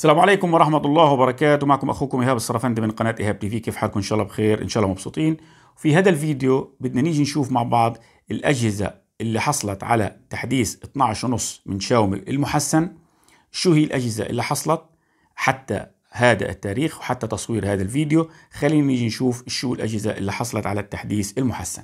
السلام عليكم ورحمة الله وبركاته معكم أخوكم إيهاب الصرفندي من قناة إيهاب تي في كيف حالكم إن شاء الله بخير إن شاء الله مبسوطين في هذا الفيديو بدنا نيجي نشوف مع بعض الأجهزة اللي حصلت على تحديث 12.5 من شاومي المحسن شو هي الأجهزة اللي حصلت حتى هذا التاريخ وحتى تصوير هذا الفيديو خلينا نيجي نشوف شو الأجهزة اللي حصلت على التحديث المحسن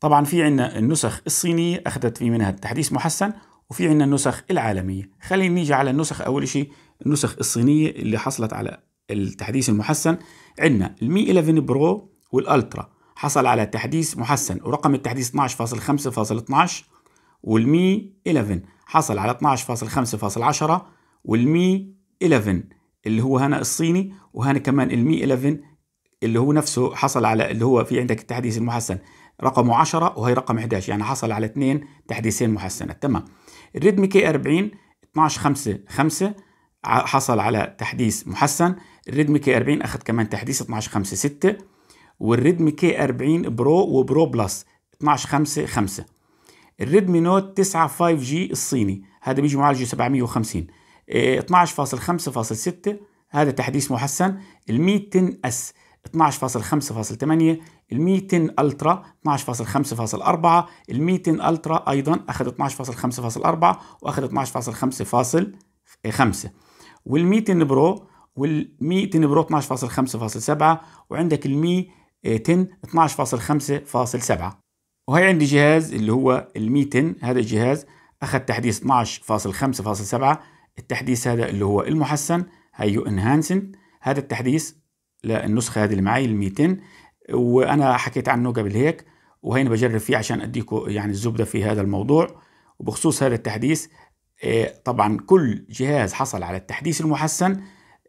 طبعا في عنا النسخ الصينية أخذت في منها التحديث محسن وفي عندنا النسخ العالمية خلينا نيجي على النسخ أول شيء النسخ الصينية اللي حصلت على التحديث المحسن عندنا المي 11 برو والالترا حصل على تحديث محسن ورقم التحديث 12.5.12 والمي 11 حصل على 12.5.10 والمي 11 اللي هو هنا الصيني وهنا كمان المي 11 اللي هو نفسه حصل على اللي هو في عندك التحديث المحسن رقمه 10 وهي رقم 11 يعني حصل على اثنين تحديثين محسنة تمام الريدمي كي 40 12 5 5 حصل على تحديث محسن الريدمي كي 40 اخذ كمان تحديث 12 5 6 والريدمي كي 40 برو وبرو بلس 12 5 5 الريدمي نوت 9 5 جي الصيني هذا بيجي معالجه 750 12.5.6 إيه، هذا تحديث محسن ال 100 اس 12.5.8 ال 200 الترا 12.5.4 ال 200 الترا ايضا اخذ 12.5.4 واخذ 12.5.5 وال 200 برو وال 100 برو 12.5.7 وعندك ال 100 12.5.7 وهي عندي جهاز اللي هو ال 200 هذا الجهاز اخذ تحديث 12.5.7 التحديث هذا اللي هو المحسن هيو انهانسنت هذا التحديث للنسخه هذه اللي معي ال 200 وانا حكيت عنه قبل هيك وهين بجرب فيه عشان اديكم يعني الزبده في هذا الموضوع وبخصوص هذا التحديث آه، طبعا كل جهاز حصل على التحديث المحسن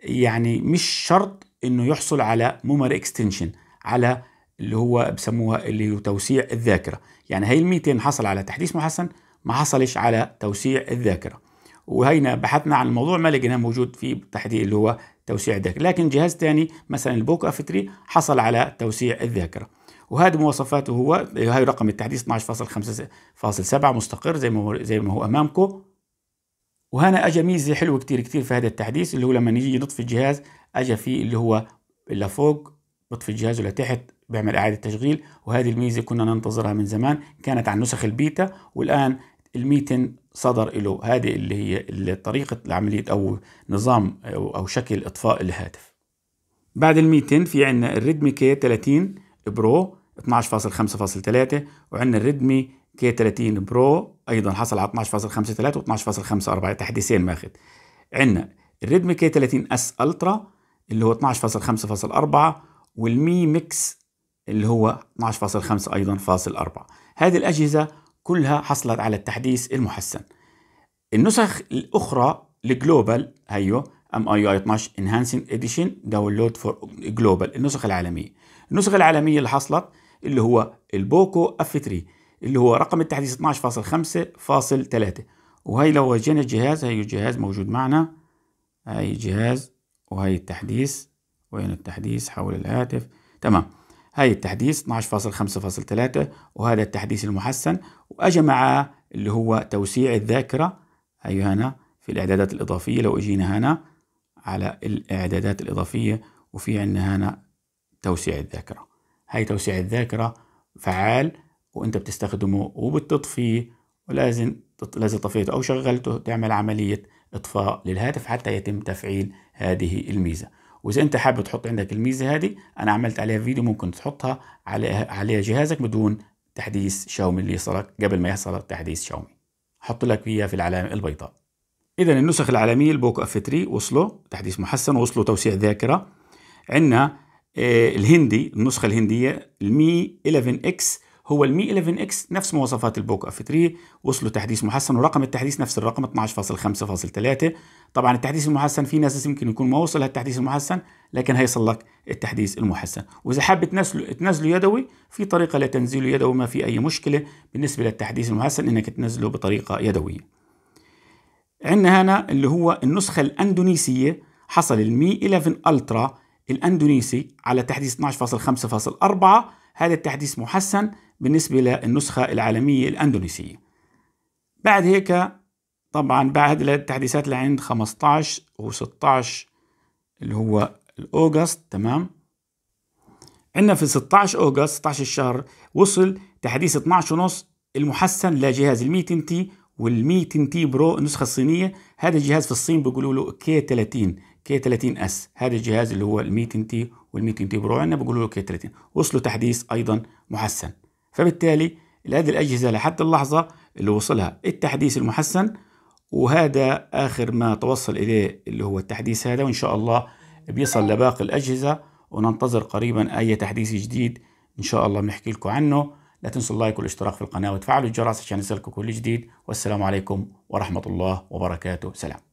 يعني مش شرط انه يحصل على ميموري اكستنشن على اللي هو بسموها اللي هو توسيع الذاكره يعني هي ال 200 حصل على تحديث محسن ما حصلش على توسيع الذاكره وهينا بحثنا عن الموضوع ما لقيناه موجود في تحديث اللي هو توسيع الذاكرة لكن جهاز ثاني مثلا البوك اف 3 حصل على توسيع الذاكرة وهذا مواصفاته هو هاي رقم التحديث 12.5.7 مستقر زي ما هو زي ما هو امامكم وهنا اجى ميزه حلوه كتير كتير في هذا التحديث اللي هو لما نيجي نطفي الجهاز اجى فيه اللي هو لفوق بطفي الجهاز ولتحت بيعمل اعاده تشغيل وهذه الميزه كنا ننتظرها من زمان كانت على نسخ البيتا والان الميتن صدر له هذه اللي هي اللي طريقة العملية أو نظام أو شكل إطفاء الهاتف بعد الميتن في عنا الريدمي كي 30 برو 12.5.3 وعنا الريدمي كي 30 برو أيضا حصل على 12.53 و12.54 تحديثين ماخذ عنا الريدمي كي 30 اس الترا اللي هو 12.5.4 والمي ميكس اللي هو 12.5 ايضا فاصل 4 هذه الاجهزه كلها حصلت على التحديث المحسن النسخ الأخرى لجلوبال هيو ام اي اي 12 انهانسنج اديشن داونلود فور جلوبال النسخ العالميه النسخ العالميه اللي حصلت اللي هو البوكو اف 3 اللي هو رقم التحديث 12.5.3 وهي لو وجهنا الجهاز هي الجهاز موجود معنا هي الجهاز وهي التحديث وين التحديث حول الهاتف تمام هاي التحديث 12.5.3 وهذا التحديث المحسن واجى معاه اللي هو توسيع الذاكرة هاي هنا في الإعدادات الإضافية لو أجينا هنا على الإعدادات الإضافية وفي عندنا هنا توسيع الذاكرة هاي توسيع الذاكرة فعال وأنت بتستخدمه وبتطفيه ولازم لازم طفيته أو شغلته تعمل عملية إطفاء للهاتف حتى يتم تفعيل هذه الميزة واذا انت حابب تحط عندك الميزه هذه انا عملت عليها فيديو ممكن تحطها عليها على جهازك بدون تحديث شاومي اللي يصلك قبل ما يحصل تحديث شاومي حط لك اياها في العلامه البيضاء اذا النسخ العالميه البوكو اف 3 وصلوا تحديث محسن وصلوا توسيع ذاكره عندنا آه، الهندي النسخه الهنديه المي 11 اكس هو المي 11 اكس نفس مواصفات البوك اف 3 وصلوا تحديث محسن ورقم التحديث نفس الرقم 12.5.3 طبعا التحديث المحسن في ناس يمكن يكون ما وصل التحديث المحسن لكن هيصل لك التحديث المحسن واذا حاب تنزله تنزله يدوي في طريقه لتنزيله يدوي ما في اي مشكله بالنسبه للتحديث المحسن انك تنزله بطريقه يدويه عندنا هنا اللي هو النسخه الاندونيسيه حصل المي 11 الترا الاندونيسي على تحديث 12.5.4 هذا التحديث محسن بالنسبة للنسخة العالمية الأندونيسية بعد هيك طبعا بعد التحديثات اللي عند 15 و16 اللي هو الأوغست تمام عندنا في 16 أوغست 16 الشهر وصل تحديث 12 ونص المحسن لجهاز 100 تي 100 تي برو النسخة الصينية هذا الجهاز في الصين بيقولوا له كي 30 كي 30 اس هذا الجهاز اللي هو 100 تي 200 دي برو عندنا يعني بيقولوا له 30 وصلوا تحديث ايضا محسن فبالتالي هذه الاجهزه لحد اللحظه اللي وصلها التحديث المحسن وهذا اخر ما توصل اليه اللي هو التحديث هذا وان شاء الله بيصل لباقي الاجهزه وننتظر قريبا اي تحديث جديد ان شاء الله بنحكي لكم عنه لا تنسوا اللايك والاشتراك في القناه وتفعلوا الجرس عشان يصلكم كل جديد والسلام عليكم ورحمه الله وبركاته سلام